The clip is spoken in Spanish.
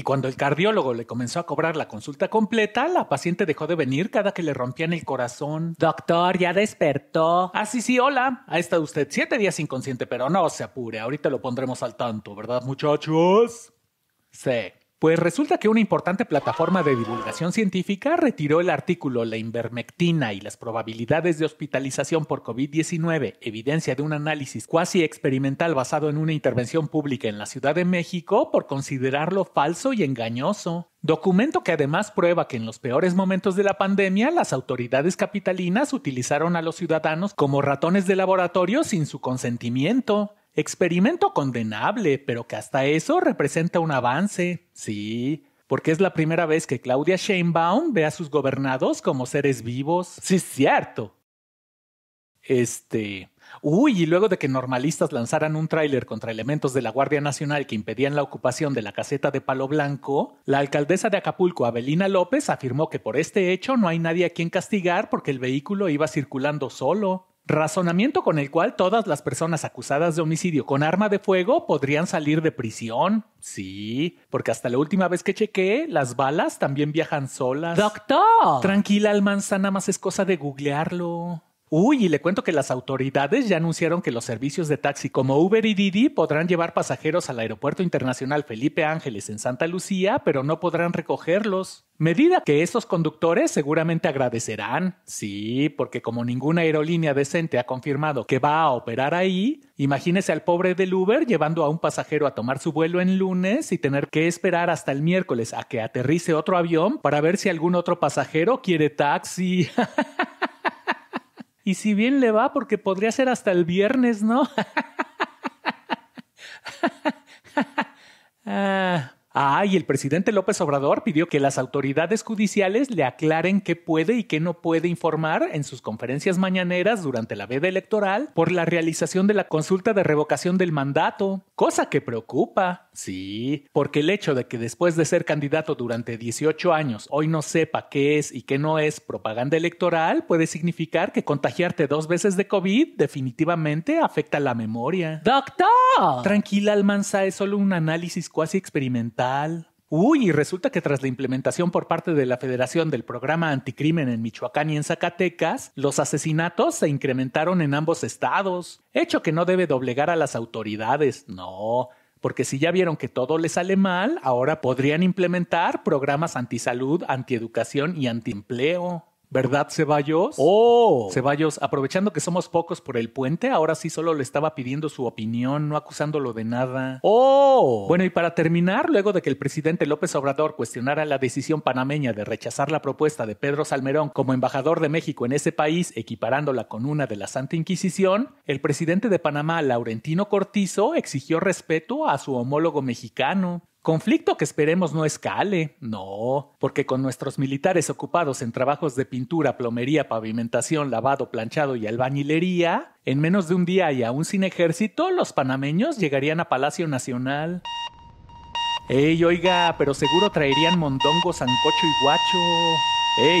Y cuando el cardiólogo le comenzó a cobrar la consulta completa, la paciente dejó de venir cada que le rompían el corazón. Doctor, ya despertó. Ah, sí, sí, hola. Ha estado usted siete días inconsciente, pero no se apure. Ahorita lo pondremos al tanto, ¿verdad, muchachos? Sí. Pues resulta que una importante plataforma de divulgación científica retiró el artículo La invermectina y las probabilidades de hospitalización por COVID-19, evidencia de un análisis cuasi experimental basado en una intervención pública en la Ciudad de México, por considerarlo falso y engañoso. Documento que además prueba que en los peores momentos de la pandemia las autoridades capitalinas utilizaron a los ciudadanos como ratones de laboratorio sin su consentimiento. Experimento condenable, pero que hasta eso representa un avance, sí, porque es la primera vez que Claudia Sheinbaum ve a sus gobernados como seres vivos. Sí, es cierto. Este. Uy, y luego de que normalistas lanzaran un tráiler contra elementos de la Guardia Nacional que impedían la ocupación de la caseta de Palo Blanco, la alcaldesa de Acapulco, Abelina López, afirmó que por este hecho no hay nadie a quien castigar porque el vehículo iba circulando solo razonamiento con el cual todas las personas acusadas de homicidio con arma de fuego podrían salir de prisión. Sí, porque hasta la última vez que chequeé, las balas también viajan solas. Doctor. Tranquila, Almanza, nada más es cosa de googlearlo. Uy, y le cuento que las autoridades ya anunciaron que los servicios de taxi como Uber y Didi podrán llevar pasajeros al Aeropuerto Internacional Felipe Ángeles en Santa Lucía, pero no podrán recogerlos. Medida que esos conductores seguramente agradecerán. Sí, porque como ninguna aerolínea decente ha confirmado que va a operar ahí, imagínese al pobre del Uber llevando a un pasajero a tomar su vuelo en lunes y tener que esperar hasta el miércoles a que aterrice otro avión para ver si algún otro pasajero quiere taxi. Y si bien le va, porque podría ser hasta el viernes, ¿no? Ah, Ah, y el presidente López Obrador pidió que las autoridades judiciales le aclaren qué puede y qué no puede informar en sus conferencias mañaneras durante la veda electoral por la realización de la consulta de revocación del mandato, cosa que preocupa. Sí, porque el hecho de que después de ser candidato durante 18 años hoy no sepa qué es y qué no es propaganda electoral puede significar que contagiarte dos veces de COVID definitivamente afecta la memoria. Doctor. Tranquila, Almanza, es solo un análisis cuasi experimental Uy, y resulta que tras la implementación por parte de la Federación del Programa Anticrimen en Michoacán y en Zacatecas, los asesinatos se incrementaron en ambos estados, hecho que no debe doblegar a las autoridades, no, porque si ya vieron que todo les sale mal, ahora podrían implementar programas antisalud, antieducación y antiempleo. ¿Verdad, Ceballos? Oh. Ceballos, aprovechando que somos pocos por el puente, ahora sí solo le estaba pidiendo su opinión, no acusándolo de nada. Oh. Bueno, y para terminar, luego de que el presidente López Obrador cuestionara la decisión panameña de rechazar la propuesta de Pedro Salmerón como embajador de México en ese país, equiparándola con una de la Santa Inquisición, el presidente de Panamá, Laurentino Cortizo, exigió respeto a su homólogo mexicano. Conflicto que esperemos no escale, no, porque con nuestros militares ocupados en trabajos de pintura, plomería, pavimentación, lavado, planchado y albañilería, en menos de un día y aún sin ejército, los panameños llegarían a Palacio Nacional. Ey, oiga, pero seguro traerían mondongo, sancocho y guacho. Ey,